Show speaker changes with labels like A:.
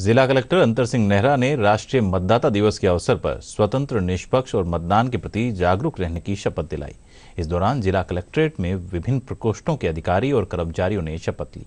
A: जिला कलेक्टर अंतर सिंह नेहरा ने राष्ट्रीय मतदाता दिवस के अवसर पर स्वतंत्र निष्पक्ष और मतदान के प्रति जागरूक रहने की शपथ दिलाई इस दौरान जिला कलेक्ट्रेट में विभिन्न प्रकोष्ठों के अधिकारी और कर्मचारियों ने शपथ ली